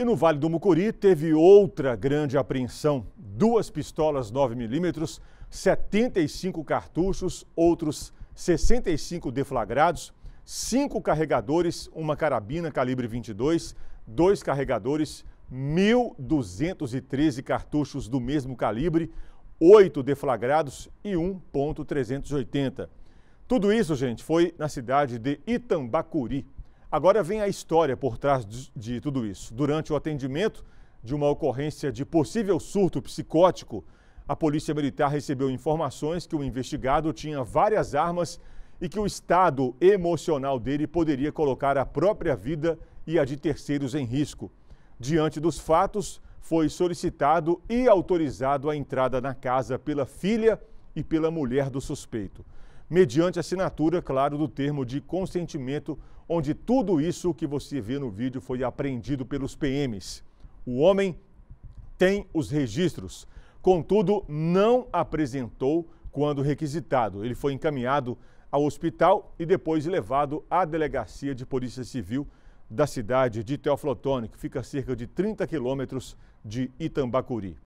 E no Vale do Mucuri teve outra grande apreensão: duas pistolas 9mm, 75 cartuchos, outros 65 deflagrados, cinco carregadores, uma carabina calibre 22, dois carregadores, 1.213 cartuchos do mesmo calibre, oito deflagrados e 1.380. Tudo isso, gente, foi na cidade de Itambacuri, Agora vem a história por trás de, de tudo isso. Durante o atendimento de uma ocorrência de possível surto psicótico, a Polícia Militar recebeu informações que o investigado tinha várias armas e que o estado emocional dele poderia colocar a própria vida e a de terceiros em risco. Diante dos fatos, foi solicitado e autorizado a entrada na casa pela filha e pela mulher do suspeito mediante assinatura, claro, do termo de consentimento, onde tudo isso que você vê no vídeo foi apreendido pelos PMs. O homem tem os registros, contudo, não apresentou quando requisitado. Ele foi encaminhado ao hospital e depois levado à delegacia de Polícia Civil da cidade de Teoflotone, que fica a cerca de 30 quilômetros de Itambacuri.